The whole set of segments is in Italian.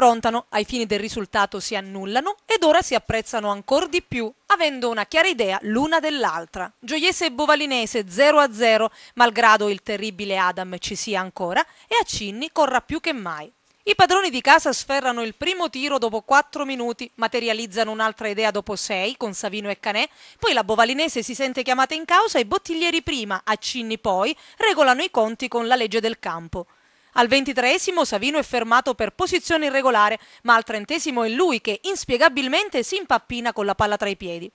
confrontano, ai fini del risultato si annullano ed ora si apprezzano ancora di più, avendo una chiara idea l'una dell'altra. Gioiese e Bovalinese 0-0, malgrado il terribile Adam ci sia ancora, e a Cinni corra più che mai. I padroni di casa sferrano il primo tiro dopo 4 minuti, materializzano un'altra idea dopo 6 con Savino e Canè, poi la Bovalinese si sente chiamata in causa e bottiglieri prima, Accinni poi, regolano i conti con la legge del campo. Al ventitreesimo Savino è fermato per posizione irregolare, ma al trentesimo è lui che inspiegabilmente si impappina con la palla tra i piedi.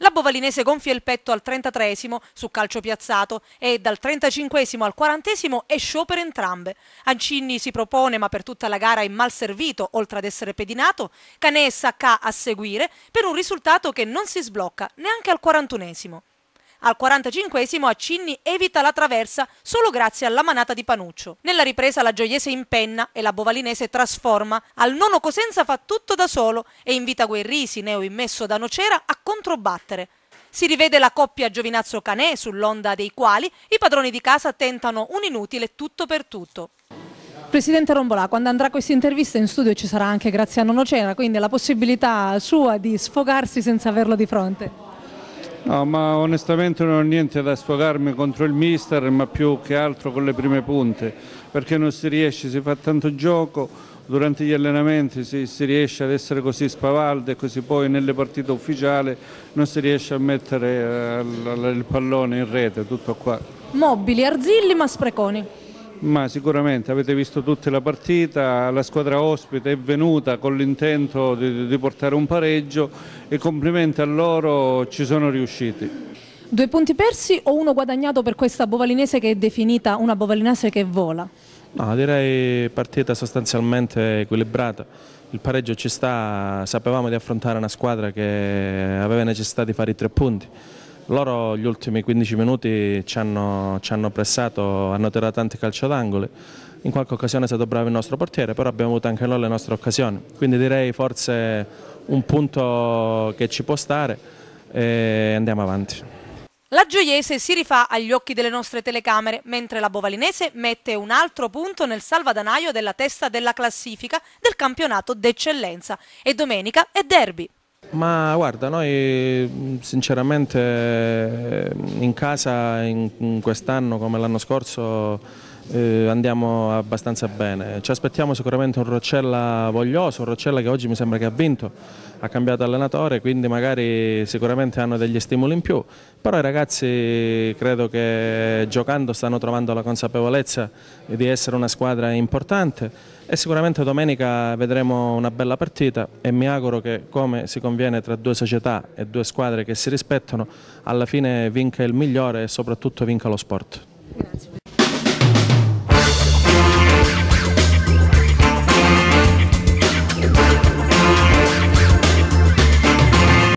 La bovalinese gonfia il petto al 33 su calcio piazzato e dal 35 al 40 è show per entrambe. Ancini si propone ma per tutta la gara è mal servito oltre ad essere pedinato, Canè e Sacca a seguire per un risultato che non si sblocca neanche al 41 al 45esimo Accinni evita la traversa solo grazie alla manata di Panuccio. Nella ripresa la gioiese impenna e la bovalinese trasforma. Al nono Cosenza fa tutto da solo e invita Guerrisi, neo immesso da Nocera, a controbattere. Si rivede la coppia Giovinazzo-Canè, sull'onda dei quali i padroni di casa tentano un inutile tutto per tutto. Presidente Rombolà, quando andrà questa intervista in studio ci sarà anche Graziano Nocera, quindi la possibilità sua di sfogarsi senza averlo di fronte. No, ma onestamente non ho niente da sfogarmi contro il mister, ma più che altro con le prime punte, perché non si riesce, si fa tanto gioco, durante gli allenamenti si, si riesce ad essere così spavalde, così poi nelle partite ufficiali non si riesce a mettere eh, il pallone in rete, tutto qua. Mobili, Arzilli ma Spreconi. Ma sicuramente avete visto tutti la partita, la squadra ospite è venuta con l'intento di, di, portare un pareggio e complimenti a loro, ci sono riusciti. Due punti persi o uno guadagnato per questa bovalinese che è definita una bovalinese che vola? No, direi partita sostanzialmente equilibrata. Il pareggio ci sta, sapevamo di affrontare una squadra che aveva necessità di fare i tre punti loro gli ultimi 15 minuti ci hanno, ci hanno pressato, hanno tirato tanti calcio d'angolo, in qualche occasione è stato bravo il nostro portiere, però abbiamo avuto anche noi le nostre occasioni, quindi direi forse un punto che ci può stare e andiamo avanti. La Gioiese si rifà agli occhi delle nostre telecamere, mentre la Bovalinese mette un altro punto nel salvadanaio della testa della classifica del campionato d'eccellenza e domenica è derby. Ma guarda, noi mm, sinceramente mm, in casa in quest'anno come l'anno scorso eh, andiamo abbastanza bene. Ci aspettiamo sicuramente un Roccella voglioso, un Roccella che oggi mi sembra che ha vinto, ha cambiato allenatore, quindi magari sicuramente hanno degli stimoli in più, però i ragazzi credo che giocando stanno trovando la consapevolezza di essere una squadra importante e sicuramente domenica vedremo una bella partita e mi auguro che come si conviene conviene tra due società e due squadre che si rispettano, alla fine vinca il migliore e soprattutto vinca lo sport. Grazie.